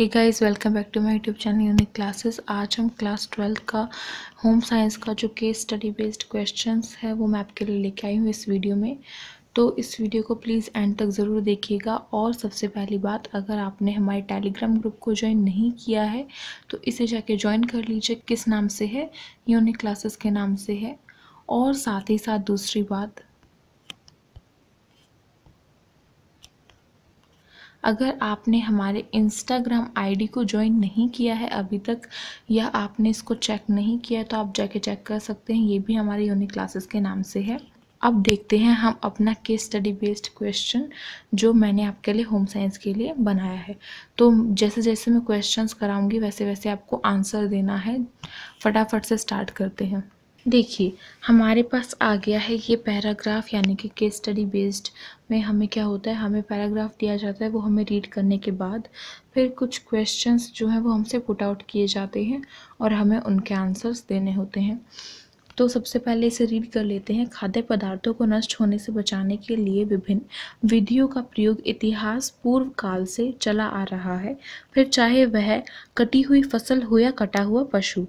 hey guys welcome back to my YouTube channel unique classes आज हम class twelfth का home science का जो केस स्टडी बेस्ड क्वेश्चंस है वो मैं आपके लिए लेके आई हूँ इस वीडियो में तो इस वीडियो को प्लीज़ एंड तक ज़रूर देखिएगा और सबसे पहली बात अगर आपने हमारे टेलीग्राम ग्रुप को ज्वाइन नहीं किया है तो इसे जाके ज्वाइन कर लीजिए किस नाम से है यूनिक क्लासेस के नाम से है और साथ ही साथ दूसरी बात अगर आपने हमारे इंस्टाग्राम आईडी को ज्वाइन नहीं किया है अभी तक या आपने इसको चेक नहीं किया तो आप जाके चेक कर सकते हैं ये भी हमारे यूनिक क्लासेस के नाम से है अब देखते हैं हम अपना केस स्टडी बेस्ड क्वेश्चन जो मैंने आपके लिए होम साइंस के लिए बनाया है तो जैसे जैसे मैं क्वेश्चंस कराऊंगी वैसे वैसे आपको आंसर देना है फटाफट से स्टार्ट करते हैं देखिए हमारे पास आ गया है ये पैराग्राफ यानी कि केस स्टडी बेस्ड में हमें क्या होता है हमें पैराग्राफ दिया जाता है वो हमें रीड करने के बाद फिर कुछ क्वेश्चंस जो हैं वो हमसे पुट आउट किए जाते हैं और हमें उनके आंसर्स देने होते हैं तो सबसे पहले इसे रीड कर लेते हैं खाद्य पदार्थों को नष्ट होने से बचाने के लिए विभिन्न विधियों का प्रयोग इतिहास पूर्व काल से चला आ रहा है फिर चाहे वह कटी हुई फसल हो या कटा हुआ पशु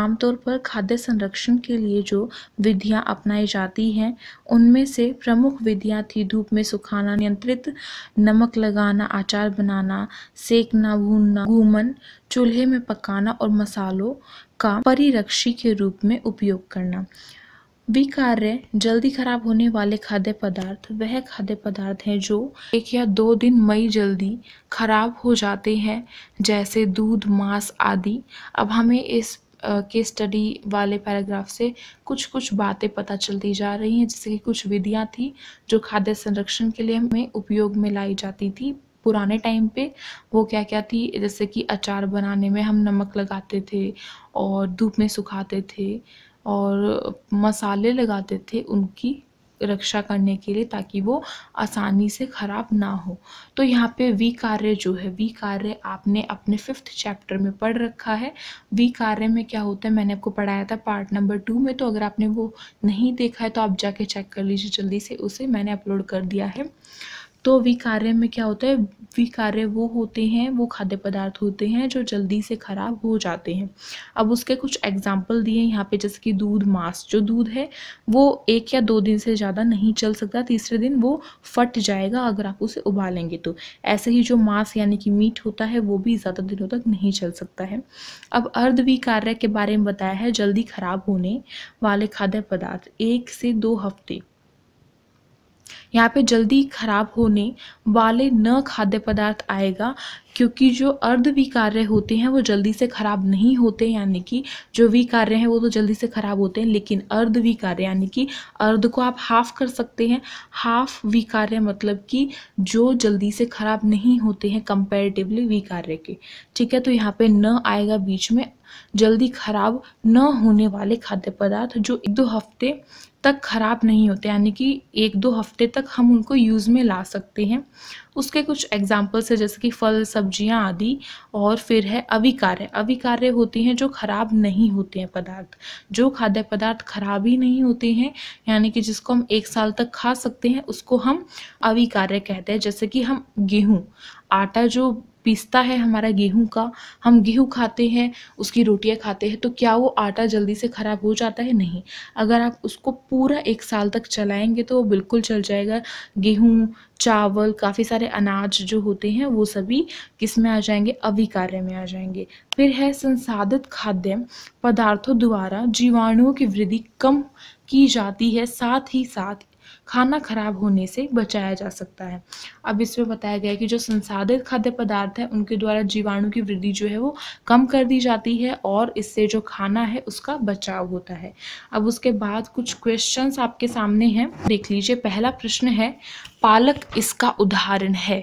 आमतौर पर खाद्य संरक्षण के लिए जो विधियां अपनाई जाती हैं उनमें से प्रमुख विधियां थी धूप में सुखाना नियंत्रित नमक लगाना अचार बनाना सेकना भूनना घूमन चूल्हे में पकाना और मसालों का परिरक्षी के रूप में उपयोग करना विकार्य जल्दी खराब होने वाले खाद्य पदार्थ वह खाद्य पदार्थ हैं जो एक या दो दिन मई जल्दी खराब हो जाते हैं जैसे दूध मांस आदि अब हमें इस के स्टडी वाले पैराग्राफ से कुछ कुछ बातें पता चलती जा रही हैं जैसे कि कुछ विधियाँ थी जो खाद्य संरक्षण के लिए हमें उपयोग में लाई जाती थी पुराने टाइम पे वो क्या क्या थी जैसे कि अचार बनाने में हम नमक लगाते थे और धूप में सुखाते थे और मसाले लगाते थे उनकी रक्षा करने के लिए ताकि वो आसानी से ख़राब ना हो तो यहाँ पे वी कार्य जो है वी कार्य आपने अपने फिफ्थ चैप्टर में पढ़ रखा है वी कार्य में क्या होता है मैंने आपको पढ़ाया था पार्ट नंबर टू में तो अगर आपने वो नहीं देखा है तो आप जाके चेक कर लीजिए जल्दी से उसे मैंने अपलोड कर दिया है तो विकार्य में क्या होता है विकार्य वो होते हैं वो खाद्य पदार्थ होते हैं जो जल्दी से ख़राब हो जाते हैं अब उसके कुछ एग्जाम्पल दिए यहाँ पे जैसे कि दूध मांस जो दूध है वो एक या दो दिन से ज़्यादा नहीं चल सकता तीसरे दिन वो फट जाएगा अगर आप उसे उबालेंगे तो ऐसे ही जो मांस यानी कि मीट होता है वो भी ज़्यादा दिनों तक नहीं चल सकता है अब अर्धविकार्य के बारे में बताया है जल्दी ख़राब होने वाले खाद्य पदार्थ एक से दो हफ्ते यहाँ पे जल्दी खराब होने वाले न खाद्य पदार्थ आएगा क्योंकि जो अर्धविकार्य होते हैं वो जल्दी से खराब नहीं होते यानी कि जो विकार्य हैं वो तो जल्दी से खराब होते हैं लेकिन अर्धविकार्य यानी कि अर्ध को आप हाफ कर सकते हैं हाफ विकार्य मतलब कि जो जल्दी से खराब नहीं होते हैं कंपेरेटिवली विकार्य के ठीक है तो यहाँ पे न आएगा बीच में जल्दी खराब न होने वाले खाद्य पदार्थ जो एक दो हफ्ते तक ख़राब नहीं होते यानी कि एक दो हफ्ते तक हम उनको यूज़ में ला सकते हैं उसके कुछ एग्जाम्पल्स है जैसे कि फल सब्जियां आदि और फिर है अविकार्य अविकार्य होती हैं जो ख़राब नहीं होते हैं पदार्थ जो खाद्य पदार्थ खराब ही नहीं होते हैं यानी कि जिसको हम एक साल तक खा सकते हैं उसको हम अविकार्य कहते हैं जैसे कि हम गेहूँ आटा जो पीसता है हमारा गेहूं का हम गेहूं खाते हैं उसकी रोटियां खाते हैं तो क्या वो आटा जल्दी से ख़राब हो जाता है नहीं अगर आप उसको पूरा एक साल तक चलाएंगे तो वो बिल्कुल चल जाएगा गेहूं चावल काफ़ी सारे अनाज जो होते हैं वो सभी किस में आ जाएंगे अविकार्य में आ जाएंगे फिर है संसाधित खाद्य पदार्थों द्वारा जीवाणुओं की वृद्धि कम की जाती है साथ ही साथ खाना खराब होने से बचाया जा सकता है अब इसमें बताया गया है कि जो संसाधित खाद्य पदार्थ है उनके द्वारा जीवाणु की वृद्धि जो है वो कम कर दी जाती है और इससे जो खाना है उसका बचाव होता है अब उसके बाद कुछ क्वेश्चन आपके सामने हैं देख लीजिए पहला प्रश्न है पालक इसका उदाहरण है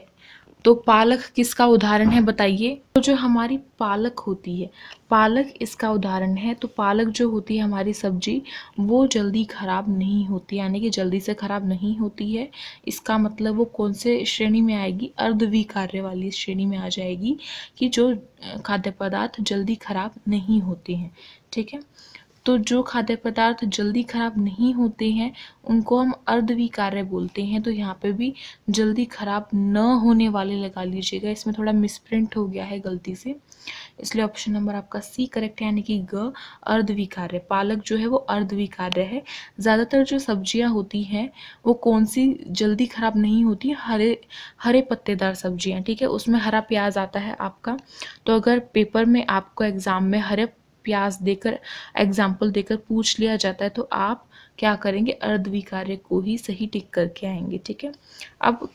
तो पालक किसका उदाहरण है बताइए तो जो हमारी पालक होती है पालक इसका उदाहरण है तो पालक जो होती है हमारी सब्जी वो जल्दी ख़राब नहीं होती यानी कि जल्दी से ख़राब नहीं होती है इसका मतलब वो कौन से श्रेणी में आएगी अर्धविकार्य वाली श्रेणी में आ जाएगी कि जो खाद्य पदार्थ जल्दी ख़राब नहीं होते हैं ठीक है तो जो खाद्य पदार्थ जल्दी खराब नहीं होते हैं उनको हम अर्धविकार्य बोलते हैं तो यहाँ पे भी जल्दी खराब न होने वाले लगा लीजिएगा इसमें थोड़ा मिसप्रिंट हो गया है गलती से इसलिए ऑप्शन नंबर आपका सी करेक्ट है यानी कि ग अर्धविकार्य पालक जो है वो अर्धविकार्य है ज़्यादातर जो सब्जियाँ होती हैं वो कौन सी जल्दी खराब नहीं होती हरे हरे पत्तेदार सब्जियाँ ठीक है उसमें हरा प्याज आता है आपका तो अगर पेपर में आपको एग्ज़ाम में हरे प्यास देकर एग्जाम्पल देकर पूछ लिया जाता है तो आप क्या करेंगे अर्धविकार्य को ही सही टिक करके आएंगे ठीक है अब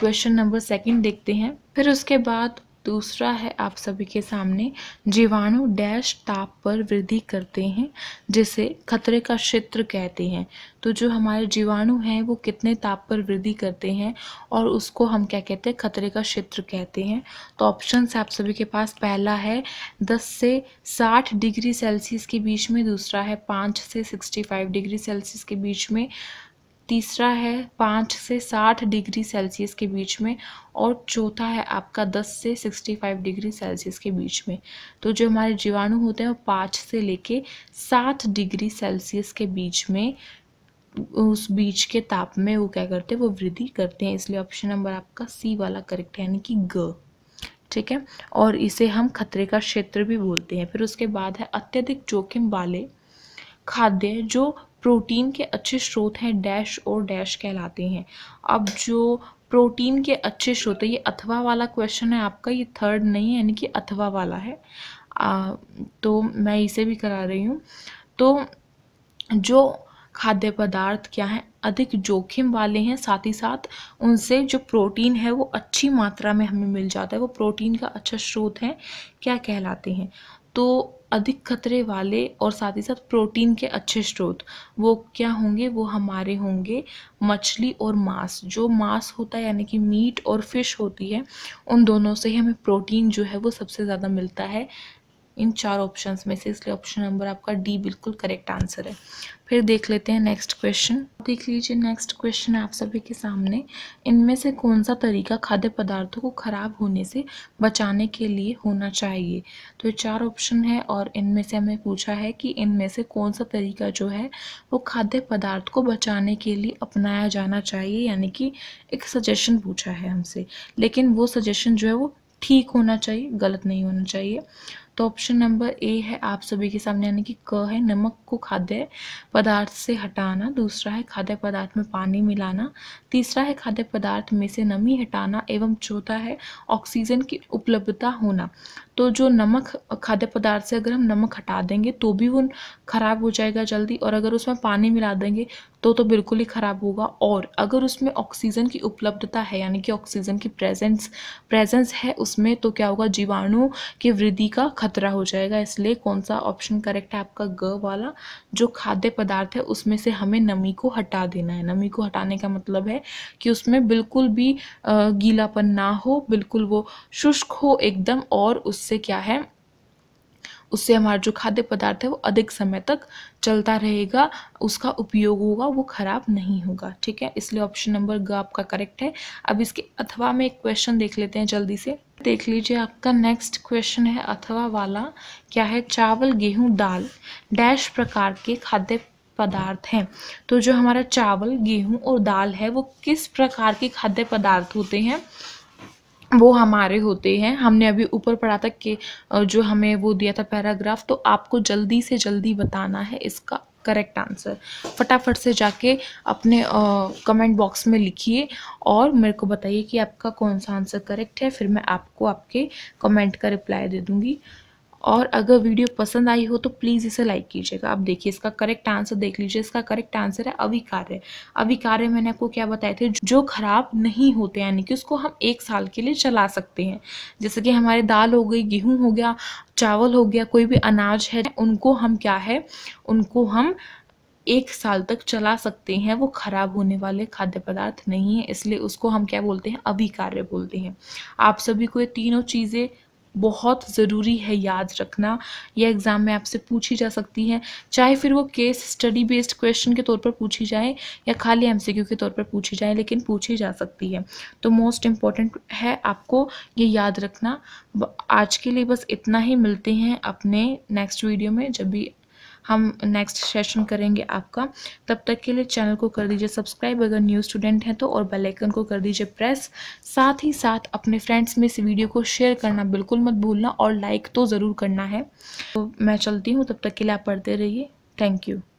क्वेश्चन नंबर सेकंड देखते हैं फिर उसके बाद दूसरा है आप सभी के सामने जीवाणु डैश ताप पर वृद्धि करते हैं जिसे खतरे का क्षेत्र कहते हैं तो जो हमारे जीवाणु हैं वो कितने ताप पर वृद्धि करते हैं और उसको हम क्या कहते हैं खतरे का क्षेत्र कहते हैं तो ऑप्शन आप सभी के पास पहला है दस से साठ डिग्री सेल्सियस के बीच में दूसरा है पाँच से सिक्सटी फाइव डिग्री सेल्सियस के बीच में तीसरा है पाँच से साठ डिग्री सेल्सियस के बीच में और चौथा है आपका दस से सिक्सटी फाइव डिग्री सेल्सियस के बीच में तो जो हमारे जीवाणु होते हैं वो पाँच से लेके सात डिग्री सेल्सियस के बीच में उस बीच के ताप में वो क्या करते हैं वो वृद्धि करते हैं इसलिए ऑप्शन नंबर आपका सी वाला करेक्ट है यानी कि ग ठीक है और इसे हम खतरे का क्षेत्र भी बोलते हैं फिर उसके बाद है अत्यधिक जोखिम वाले खाद्य जो प्रोटीन के अच्छे स्रोत हैं डैश और डैश कहलाते हैं अब जो प्रोटीन के अच्छे स्रोत है ये अथवा वाला क्वेश्चन है आपका ये थर्ड नहीं है यानी कि अथवा वाला है आ, तो मैं इसे भी करा रही हूँ तो जो खाद्य पदार्थ क्या हैं अधिक जोखिम वाले हैं साथ ही साथ उनसे जो प्रोटीन है वो अच्छी मात्रा में हमें मिल जाता है वो प्रोटीन का अच्छा स्रोत है क्या कहलाते हैं तो अधिक खतरे वाले और साथ ही साथ प्रोटीन के अच्छे स्रोत वो क्या होंगे वो हमारे होंगे मछली और मांस जो मांस होता है यानी कि मीट और फिश होती है उन दोनों से ही हमें प्रोटीन जो है वो सबसे ज़्यादा मिलता है इन चार ऑप्शन में से इसलिए ऑप्शन नंबर आपका डी बिल्कुल करेक्ट आंसर है फिर देख लेते हैं नेक्स्ट क्वेश्चन देख लीजिए नेक्स्ट क्वेश्चन आप सभी के सामने इनमें से कौन सा तरीका खाद्य पदार्थों को खराब होने से बचाने के लिए होना चाहिए तो ये चार ऑप्शन है और इनमें से हमें पूछा है कि इनमें से कौन सा तरीका जो है वो खाद्य पदार्थ को बचाने के लिए अपनाया जाना चाहिए यानी कि एक सजेशन पूछा है हमसे लेकिन वो सजेशन जो है वो ठीक होना चाहिए गलत नहीं होना चाहिए तो ऑप्शन नंबर ए है आप सभी के सामने यानी कि क है नमक को खाद्य पदार्थ से हटाना दूसरा है खाद्य पदार्थ में पानी मिलाना तीसरा है खाद्य पदार्थ में से नमी हटाना एवं चौथा है ऑक्सीजन की उपलब्धता होना तो जो नमक खाद्य पदार्थ से अगर हम नमक हटा देंगे तो भी वो ख़राब हो जाएगा जल्दी और अगर उसमें पानी मिला देंगे तो तो बिल्कुल ही ख़राब होगा और अगर उसमें ऑक्सीजन की उपलब्धता है यानी कि ऑक्सीजन की प्रेजेंस प्रेजेंस है उसमें तो क्या होगा जीवाणु की वृद्धि का खतरा हो जाएगा इसलिए कौन सा ऑप्शन करेक्ट है आपका ग वाला जो खाद्य पदार्थ है उसमें से हमें नमी को हटा देना है नमी को हटाने का मतलब है कि उसमें बिल्कुल भी गीलापन ना हो बिल्कुल वो शुष्क हो एकदम और उससे उससे क्या है उससे हमारा जो खाद्य पदार्थ है वो अधिक समय तक चलता रहेगा उसका उपयोग होगा वो खराब नहीं होगा ठीक है इसलिए ऑप्शन नंबर ग आपका करेक्ट है अब इसके अथवा में एक क्वेश्चन देख लेते हैं जल्दी से देख लीजिए आपका नेक्स्ट क्वेश्चन है अथवा वाला क्या है चावल गेहूं दाल डैश प्रकार के खाद्य पदार्थ हैं तो जो हमारा चावल गेहूँ और दाल है वो किस प्रकार के खाद्य पदार्थ होते हैं वो हमारे होते हैं हमने अभी ऊपर पढ़ा था कि जो हमें वो दिया था पैराग्राफ तो आपको जल्दी से जल्दी बताना है इसका करेक्ट आंसर फटाफट से जाके अपने कमेंट बॉक्स में लिखिए और मेरे को बताइए कि आपका कौन सा आंसर करेक्ट है फिर मैं आपको आपके कमेंट का रिप्लाई दे दूँगी और अगर वीडियो पसंद आई हो तो प्लीज़ इसे लाइक कीजिएगा आप देखिए इसका करेक्ट आंसर देख लीजिए इसका करेक्ट आंसर है अविकार्य अविकार्य मैंने आपको क्या बताए थे जो खराब नहीं होते यानी कि उसको हम एक साल के लिए चला सकते हैं जैसे कि हमारे दाल हो गई गेहूँ हो गया चावल हो गया कोई भी अनाज है उनको हम क्या है उनको हम एक साल तक चला सकते हैं वो खराब होने वाले खाद्य पदार्थ नहीं है इसलिए उसको हम क्या बोलते हैं अभिकार्य बोलते हैं आप सभी को ये तीनों चीज़ें बहुत ज़रूरी है याद रखना यह एग्ज़ाम में आपसे पूछी जा सकती है चाहे फिर वो केस स्टडी बेस्ड क्वेश्चन के तौर पर पूछी जाए या खाली एमसीक्यू के तौर पर पूछी जाए लेकिन पूछी जा सकती है तो मोस्ट इम्पॉर्टेंट है आपको ये याद रखना आज के लिए बस इतना ही मिलते हैं अपने नेक्स्ट वीडियो में जब भी हम नेक्स्ट सेशन करेंगे आपका तब तक के लिए चैनल को कर दीजिए सब्सक्राइब अगर न्यू स्टूडेंट हैं तो और बेल आइकन को कर दीजिए प्रेस साथ ही साथ अपने फ्रेंड्स में इस वीडियो को शेयर करना बिल्कुल मत भूलना और लाइक तो ज़रूर करना है तो मैं चलती हूँ तब तक के लिए आप पढ़ते रहिए थैंक यू